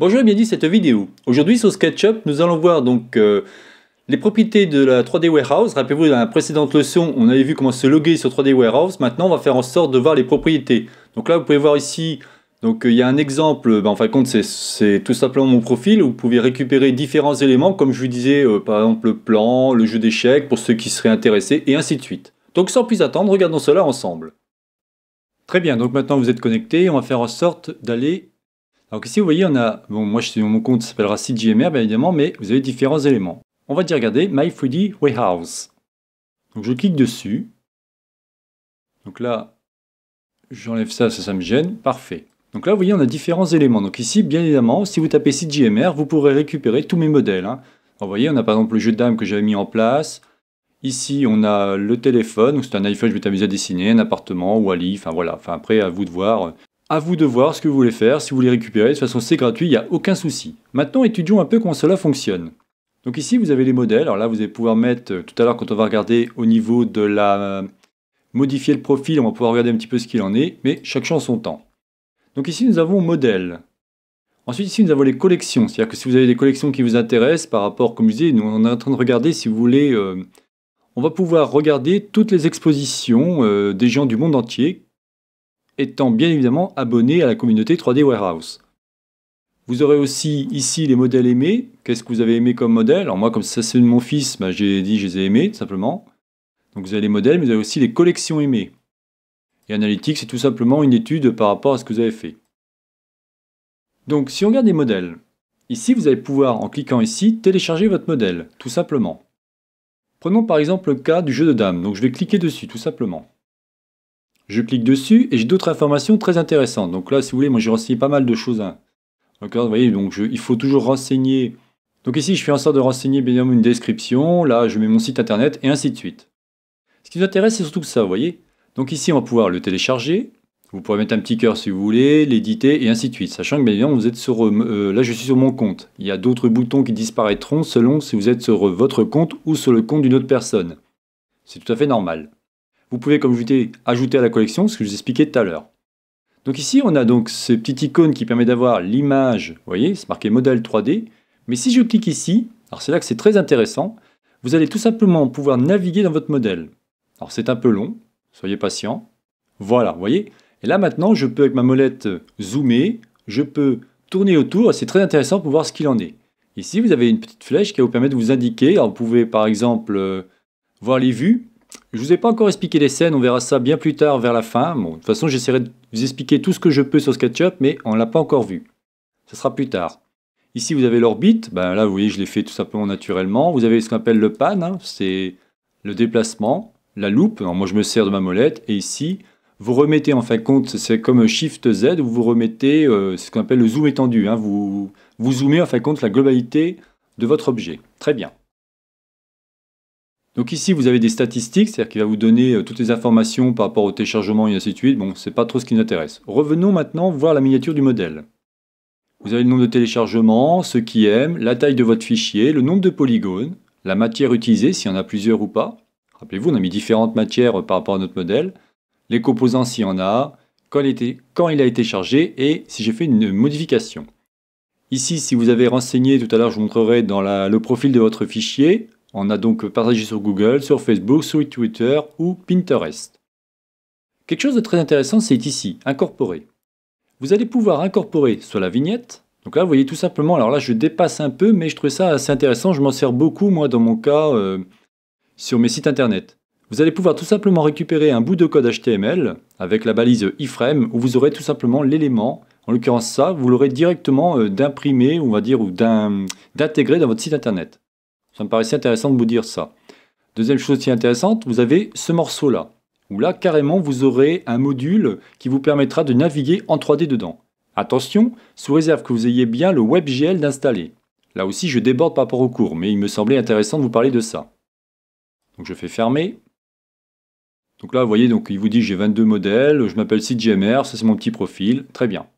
Bonjour et bienvenue dans cette vidéo. Aujourd'hui sur SketchUp, nous allons voir donc euh, les propriétés de la 3D Warehouse. Rappelez-vous, dans la précédente leçon, on avait vu comment se loguer sur 3D Warehouse. Maintenant, on va faire en sorte de voir les propriétés. Donc là, vous pouvez voir ici, donc euh, il y a un exemple, ben, en fin de compte, c'est tout simplement mon profil. vous pouvez récupérer différents éléments, comme je vous disais, euh, par exemple le plan, le jeu d'échecs, pour ceux qui seraient intéressés, et ainsi de suite. Donc sans plus attendre, regardons cela ensemble. Très bien, donc maintenant vous êtes connecté, on va faire en sorte d'aller donc ici, vous voyez, on a, bon, moi, je mon compte s'appellera CJMR, bien évidemment, mais vous avez différents éléments. On va dire, regarder My 3D Warehouse. Donc je clique dessus. Donc là, j'enlève ça, ça, ça me gêne. Parfait. Donc là, vous voyez, on a différents éléments. Donc ici, bien évidemment, si vous tapez CJMR, vous pourrez récupérer tous mes modèles. Hein. vous voyez, on a par exemple le jeu de dames que j'avais mis en place. Ici, on a le téléphone. donc C'est un iPhone, je vais t'amuser à dessiner, un appartement ou Enfin voilà, enfin, après, à vous de voir euh, à vous de voir ce que vous voulez faire, si vous voulez récupérer, de toute façon c'est gratuit, il n'y a aucun souci. Maintenant étudions un peu comment cela fonctionne. Donc ici vous avez les modèles, alors là vous allez pouvoir mettre, euh, tout à l'heure quand on va regarder au niveau de la... Euh, modifier le profil, on va pouvoir regarder un petit peu ce qu'il en est, mais chaque champ son temps. Donc ici nous avons modèle. Ensuite, ici, nous avons les collections. C'est-à-dire que si vous avez des collections qui vous intéressent par rapport, comme musée, nous, on est en train de regarder, si vous voulez, euh, on va pouvoir regarder toutes les expositions des gens du monde entier étant bien évidemment abonné à la communauté 3D Warehouse. Vous aurez aussi ici les modèles aimés. Qu'est-ce que vous avez aimé comme modèle Alors moi, comme ça c'est de mon fils, bah, j'ai dit je les ai aimés, tout simplement. Donc vous avez les modèles, mais vous avez aussi les collections aimées. Et Analytics, c'est tout simplement une étude par rapport à ce que vous avez fait. Donc si on regarde les modèles, ici vous allez pouvoir, en cliquant ici, télécharger votre modèle, tout simplement. Prenons par exemple le cas du jeu de dames. Donc je vais cliquer dessus, tout simplement. Je clique dessus et j'ai d'autres informations très intéressantes. Donc là, si vous voulez, moi j'ai renseigné pas mal de choses. Hein. D'accord Vous voyez, donc il faut toujours renseigner. Donc ici, je fais en sorte de renseigner bien une description. Là, je mets mon site internet et ainsi de suite. Ce qui nous intéresse, c'est surtout ça, vous voyez. Donc ici, on va pouvoir le télécharger. Vous pourrez mettre un petit cœur si vous voulez, l'éditer et ainsi de suite. Sachant que bien évidemment, vous êtes sur... Euh, euh, là, je suis sur mon compte. Il y a d'autres boutons qui disparaîtront selon si vous êtes sur euh, votre compte ou sur le compte d'une autre personne. C'est tout à fait normal vous pouvez, comme je vous ajouter à la collection ce que je vous expliquais tout à l'heure. Donc ici, on a donc ce petit icône qui permet d'avoir l'image, vous voyez, c'est marqué modèle 3D. Mais si je clique ici, alors c'est là que c'est très intéressant, vous allez tout simplement pouvoir naviguer dans votre modèle. Alors c'est un peu long, soyez patient. Voilà, vous voyez. Et là maintenant, je peux avec ma molette zoomer, je peux tourner autour, c'est très intéressant pour voir ce qu'il en est. Ici, vous avez une petite flèche qui va vous permettre de vous indiquer. Alors vous pouvez par exemple euh, voir les vues, je vous ai pas encore expliqué les scènes, on verra ça bien plus tard vers la fin. de toute façon, j'essaierai de vous expliquer tout ce que je peux sur SketchUp, mais on l'a pas encore vu. Ce sera plus tard. Ici, vous avez l'orbite. Ben là, vous voyez, je l'ai fait tout simplement naturellement. Vous avez ce qu'on appelle le pan, hein. c'est le déplacement, la loupe. moi, je me sers de ma molette. Et ici, vous remettez, en fin de compte, c'est comme Shift Z, vous remettez euh, ce qu'on appelle le zoom étendu. Hein. vous, vous zoomez, en fin de compte, la globalité de votre objet. Très bien. Donc ici, vous avez des statistiques, c'est-à-dire qu'il va vous donner euh, toutes les informations par rapport au téléchargement et ainsi de suite. Bon, c'est pas trop ce qui nous intéresse. Revenons maintenant voir la miniature du modèle. Vous avez le nombre de téléchargements, ceux qui aiment, la taille de votre fichier, le nombre de polygones, la matière utilisée, s'il y en a plusieurs ou pas. Rappelez-vous, on a mis différentes matières euh, par rapport à notre modèle. Les composants, s'il y en a, quand il, a été chargé et si j'ai fait une modification. Ici, si vous avez renseigné, tout à l'heure je vous montrerai dans le profil de votre fichier, on a donc partagé sur Google, sur Facebook, sur Twitter ou Pinterest. Quelque chose de très intéressant, c'est ici, incorporer. Vous allez pouvoir incorporer sur la vignette. Donc là, vous voyez tout simplement, alors là, je dépasse un peu, mais je trouvais ça assez intéressant. Je m'en sers beaucoup, moi, dans mon cas, euh, sur mes sites internet. Vous allez pouvoir tout simplement récupérer un bout de code HTML avec la balise iframe où vous aurez tout simplement l'élément, en l'occurrence ça, vous l'aurez directement euh, d'imprimer, on va dire, ou d'intégrer dans votre site internet. Ça me paraissait intéressant de vous dire ça. Deuxième chose aussi intéressante, vous avez ce morceau-là, où là, carrément, vous aurez un module qui vous permettra de naviguer en 3D dedans. Attention, sous réserve que vous ayez bien le WebGL d'installer. Là aussi, je déborde par rapport au cours, mais il me semblait intéressant de vous parler de ça. Donc je fais fermer. Donc là, vous voyez, donc, il vous dit j'ai 22 modèles, je m'appelle CGMR, ça c'est mon petit profil, très bien.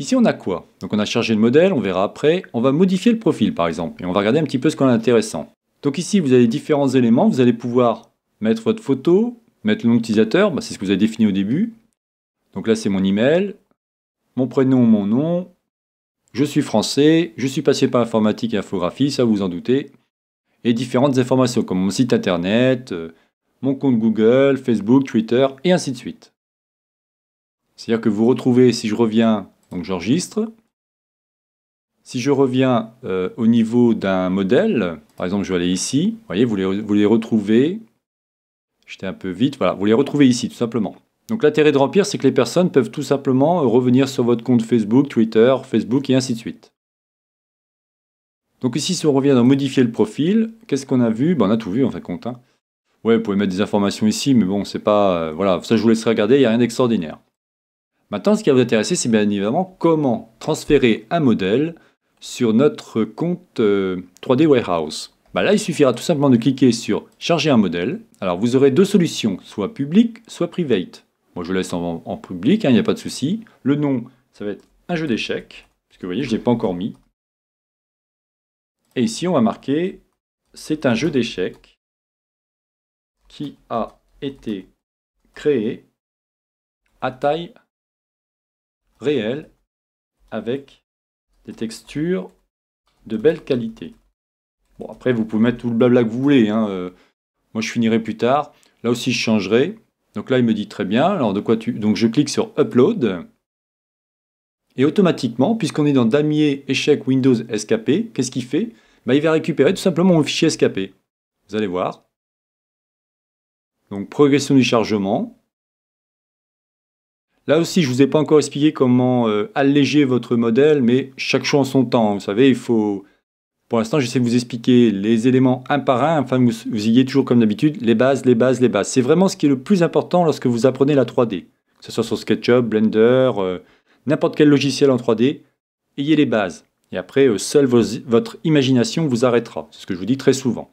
Ici, on a quoi Donc on a chargé le modèle, on verra après. On va modifier le profil par exemple, et on va regarder un petit peu ce qu'on a d'intéressant. Donc ici, vous avez différents éléments, vous allez pouvoir mettre votre photo, mettre le nom d'utilisateur, bah, c'est ce que vous avez défini au début. Donc là, c'est mon email, mon prénom, mon nom, je suis français, je suis passé par informatique et infographie, ça vous en doutez, et différentes informations comme mon site internet, euh, mon compte Google, Facebook, Twitter, et ainsi de suite. C'est-à-dire que vous retrouvez, si je reviens donc j'enregistre. Si je reviens euh, au niveau d'un modèle, par exemple je vais aller ici, vous voyez, vous les, vous retrouvez, j'étais un peu vite, voilà, vous les retrouvez ici tout simplement. Donc l'intérêt de remplir, c'est que les personnes peuvent tout simplement euh, revenir sur votre compte Facebook, Twitter, Facebook et ainsi de suite. Donc ici, si on revient dans modifier le profil, qu'est-ce qu'on a vu ben, On a tout vu en fait compte. Hein. Ouais, vous pouvez mettre des informations ici, mais bon, c'est pas... Euh, voilà, ça je vous laisserai regarder, il n'y a rien d'extraordinaire. Maintenant, ce qui va vous intéresser, c'est bien évidemment comment transférer un modèle sur notre compte 3D euh, Warehouse. Bah là, il suffira tout simplement de cliquer sur « Charger un modèle ». Alors, vous aurez deux solutions, soit public, soit private. Moi, je le laisse en, public, hein, il n'y a pas de souci. Le nom, ça va être un jeu d'échecs, parce que vous voyez, je ne l'ai pas encore mis. Et ici, on va marquer « C'est un jeu d'échecs qui a été créé à taille réel avec des textures de belle qualité. Bon, après, vous pouvez mettre tout le blabla que vous voulez. Hein, euh, moi, je finirai plus tard. Là aussi, je changerai. Donc là, il me dit très bien. Alors, de quoi tu... Donc, je clique sur Upload. Et automatiquement, puisqu'on est dans Damier, échec, Windows, SKP, qu'est-ce qu'il fait bah, Il va récupérer tout simplement mon fichier SKP. Vous allez voir. Donc, progression du chargement. Là aussi, je ne vous ai pas encore expliqué comment euh, alléger votre modèle, mais chaque chose en son temps. Vous savez, il faut... Pour l'instant, j'essaie de vous expliquer les éléments un par un, afin que vous, ayez toujours, comme d'habitude, les bases, les bases, les bases. C'est vraiment ce qui est le plus important lorsque vous apprenez la 3D. Que ce soit sur SketchUp, Blender, euh, n'importe quel logiciel en 3D, ayez les bases. Et après, euh, seule votre imagination vous arrêtera. C'est ce que je vous dis très souvent.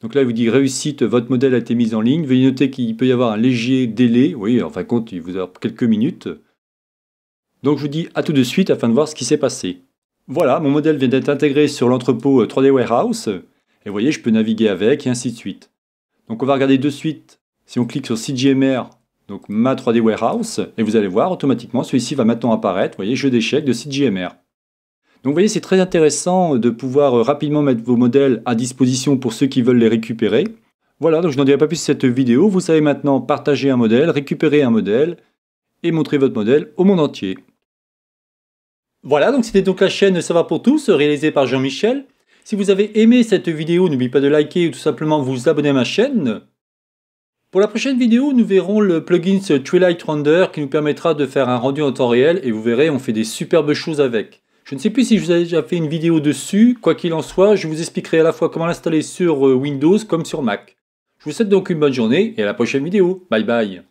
Donc là, il vous dit réussite, votre modèle a été mis en ligne. Veuillez noter qu'il peut y avoir un léger délai. Oui, en fin de compte, il vous a quelques minutes. Donc je vous dis à tout de suite afin de voir ce qui s'est passé. Voilà, mon modèle vient d'être intégré sur l'entrepôt 3D euh, Warehouse. Et vous voyez, je peux naviguer avec et ainsi de suite. Donc on va regarder de suite, si on clique sur CGMR, donc ma 3D Warehouse, et vous allez voir, automatiquement, celui-ci va maintenant apparaître. Vous voyez, jeu d'échecs de CGMR. Donc vous voyez, c'est très intéressant de pouvoir euh, rapidement mettre vos modèles à disposition pour ceux qui veulent les récupérer. Voilà, donc je n'en dirai pas plus cette vidéo. Vous savez maintenant partager un modèle, récupérer un modèle et montrer votre modèle au monde entier. Voilà, donc c'était donc la chaîne Ça va pour tous, réalisée par Jean-Michel. Si vous avez aimé cette vidéo, n'oubliez pas de liker ou tout simplement vous abonner à ma chaîne. Pour la prochaine vidéo, nous verrons le plugin Twilight Render qui nous permettra de faire un rendu en temps réel et vous verrez, on fait des superbes choses avec. Je ne sais plus si je vous ai déjà fait une vidéo dessus, quoi qu'il en soit, je vous expliquerai à la fois comment l'installer sur euh, Windows comme sur Mac. Je vous souhaite donc une bonne journée et à la prochaine vidéo. Bye bye